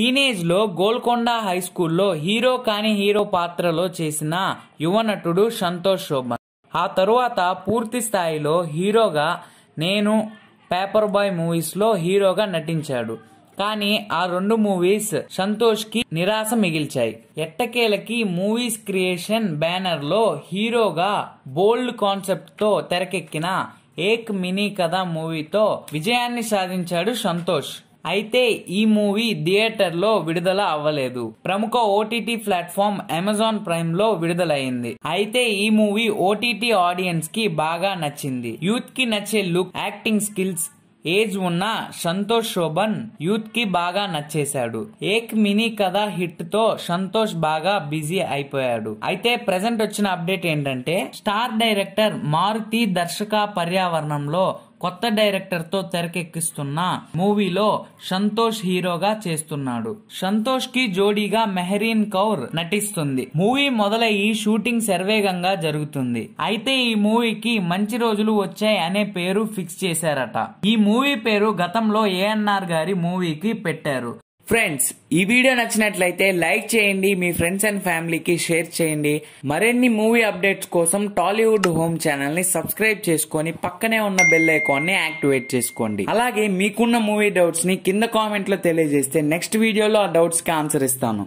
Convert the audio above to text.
టీనేజ్లో గోల్కొండ హై స్కూల్లో హీరో కాని హీరో పాత్రలో చేసిన యువనటుడు సంతోష్ శోభన్ ఆ తరువాత పూర్తి స్థాయిలో హీరోగా నేను పేపర్ బాయ్ మూవీస్లో హీరోగా నటించాడు కానీ ఆ రెండు మూవీస్ సంతోష్కి నిరాశ మిగిల్చాయి ఎట్టకేలకి మూవీస్ క్రియేషన్ బ్యానర్లో హీరోగా బోల్డ్ కాన్సెప్ట్తో తెరకెక్కిన ఏక్ మినీ కథ మూవీతో విజయాన్ని సాధించాడు సంతోష్ అయితే ఈ మూవీ థియేటర్లో విడుదల అవ్వలేదు ప్రముఖ ఓటీటీ ప్లాట్ఫామ్ అమెజాన్ ప్రైమ్ లో విడుదలైంది అయితే ఈ మూవీ ఓటీటీ ఆడియన్స్ కి బాగా నచ్చింది యూత్ కి నచ్చే లుక్ యాక్టింగ్ స్కిల్స్ ఏజ్ ఉన్న సంతోష్ శోభన్ యూత్ కి బాగా నచ్చేశాడు ఏక్ మినీ కథ హిట్ తో సంతోష్ బాగా బిజీ అయిపోయాడు అయితే ప్రజెంట్ వచ్చిన అప్డేట్ ఏంటంటే స్టార్ డైరెక్టర్ మారుతి దర్శక పర్యావరణంలో కొత్త డైరెక్టర్తో తెరకెక్కిస్తున్న మూవీలో సంతోష్ హీరోగా చేస్తున్నాడు సంతోష్ కి జోడీగా మెహరీన్ కౌర్ నటిస్తుంది మూవీ మొదలయ్యి షూటింగ్ సర్వేగంగా జరుగుతుంది అయితే ఈ మూవీకి మంచి రోజులు వచ్చాయి అనే పేరు ఫిక్స్ చేశారట ఈ మూవీ పేరు గతంలో ఏఎన్ఆర్ గారి మూవీకి పెట్టారు ఫ్రెండ్స్ ఈ వీడియో నచ్చినట్లయితే లైక్ చేయండి మీ ఫ్రెండ్స్ అండ్ ఫ్యామిలీకి షేర్ చేయండి మరిన్ని మూవీ అప్డేట్స్ కోసం టాలీవుడ్ హోమ్ ఛానల్ని సబ్స్క్రైబ్ చేసుకొని పక్కనే ఉన్న బెల్ ని యాక్టివేట్ చేసుకోండి అలాగే మీకున్న మూవీ డౌట్స్ని కింద కామెంట్లో తెలియజేస్తే నెక్స్ట్ వీడియోలో ఆ కి ఆన్సర్ ఇస్తాను